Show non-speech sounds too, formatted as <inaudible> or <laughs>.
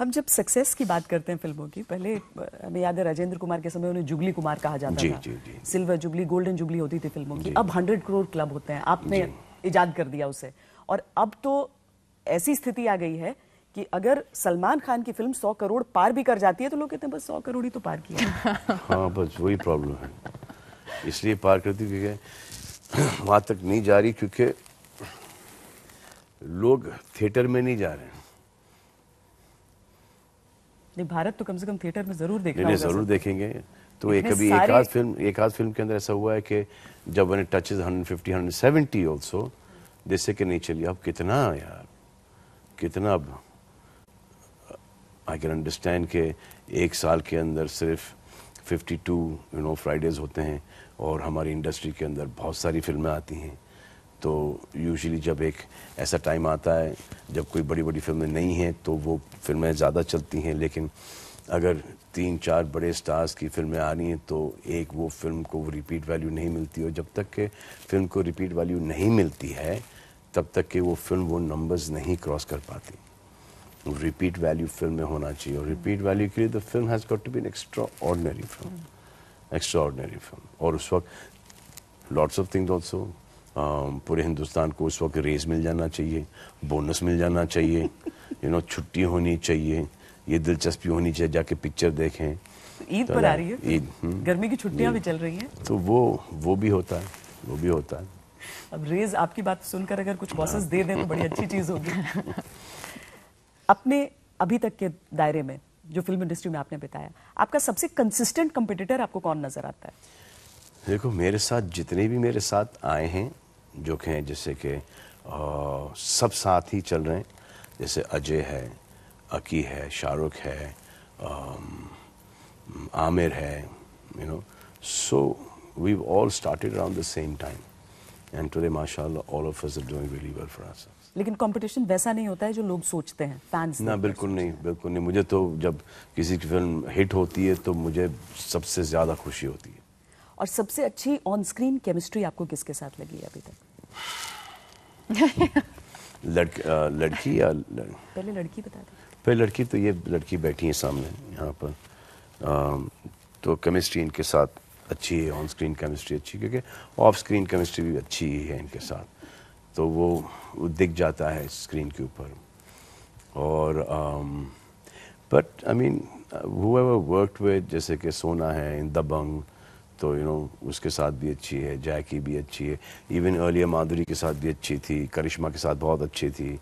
हम जब सक्सेस की बात करते हैं फिल्मों की पहले हमें याद है राजेंद्र कुमार के समय उन्हें जुगली कुमार कहा जाता जी, था जी, जी. सिल्वर जुबली गोल्डन जुबली होती थी फिल्मों की अब हंड्रेड करोड़ क्लब होते हैं आपने ईजाद कर दिया उसे और अब तो ऐसी स्थिति आ गई है कि अगर सलमान खान की फिल्म सौ करोड़ पार भी कर जाती है तो लोग कहते हैं बस सौ करोड़ ही तो पार किया <laughs> हाँ बस वही प्रॉब्लम है इसलिए पार करती क्योंकि वहाँ तक नहीं जा रही क्योंकि लोग थिएटर में नहीं जा रहे हैं नहीं भारत तो कम से कम थिएटर में जरूर देखेंगे नहीं, जरूर देखेंगे तो एक अभी एक आध फिल्म एक आध फिल्म के अंदर ऐसा हुआ है कि जब वन मैंने टचेस 150 170 आल्सो जैसे कि नहीं चलिए अब कितना यार कितना अब आई कैन अंडरस्टैंड के एक साल के अंदर सिर्फ 52 यू नो फ्राइडेज होते हैं और हमारी इंडस्ट्री के अंदर बहुत सारी फिल्में आती हैं तो यूजुअली जब एक ऐसा टाइम आता है जब कोई बड़ी बड़ी फिल्में नहीं हैं तो वो फिल्में ज़्यादा चलती हैं लेकिन अगर तीन चार बड़े स्टार्स की फिल्में आ रही हैं तो एक वो फिल्म को रिपीट वैल्यू नहीं मिलती और जब तक के फिल्म को रिपीट वैल्यू नहीं मिलती है तब तक के वो फिल्म वो नंबर्स नहीं क्रॉस कर पाती रिपीट वैल्यू फिल्म में होना चाहिए और रिपीट वैल्यू के लिए the film has got to be an extraordinary film extraordinary film और उस वक्त लॉट्स ऑफ थिंग्स ऑल्सो पूरे हिंदुस्तान को उस वक्त रेज मिल जाना चाहिए बोनस मिल जाना चाहिए यू नो छुट्टी होनी चाहिए ये दिलचस्पी होनी चाहिए जाके पिक्चर देखें ईद तो पर आ रही है ईद हम्म। गर्मी की छुट्टियां भी चल रही हैं तो वो वो भी होता है वो भी होता है अब रेज आपकी बात सुनकर अगर कुछ बॉसेस दे दें तो बड़ी अच्छी चीज़ होगी <laughs> अपने अभी तक के दायरे में जो फिल्म इंडस्ट्री में आपने बिताया आपका सबसे कंसिस्टेंट कंपटीटर आपको कौन नज़र आता है देखो मेरे साथ जितने भी मेरे साथ आए हैं जो हैं जैसे कि सब साथ ही चल रहे हैं जैसे अजय है अकी है शाहरुख है आमिर है you know so we all started around the same time and today माशाल्लाह all of us are doing really well for us लेकिन कंपटीशन वैसा नहीं होता है जो लोग सोचते हैं फैंस ना बिल्कुल नहीं बिल्कुल नहीं मुझे तो जब किसी की फिल्म हिट होती है तो मुझे सबसे ज़्यादा खुशी होती है और सबसे अच्छी ऑन स्क्रीन केमिस्ट्री आपको किसके साथ लगी है अभी तक <laughs> लड़क, आ, लड़की या लड़... पहले लड़की बता दें पहले लड़की तो ये लड़की बैठी है सामने यहाँ पर आ, तो केमिस्ट्री इनके साथ अच्छी है ऑन स्क्रीन केमिस्ट्री अच्छी क्योंकि ऑफ स्क्रीन केमिस्ट्री भी अच्छी ही है इनके साथ तो वो, वो दिख जाता है स्क्रीन के ऊपर और बट आई मीन हुआ वर्क विद जैसे कि सोना है इन दबंग तो यू you नो know, उसके साथ भी अच्छी है जैकी भी अच्छी है इवन अलिया माधुरी के साथ भी अच्छी थी करिश्मा के साथ बहुत अच्छी थी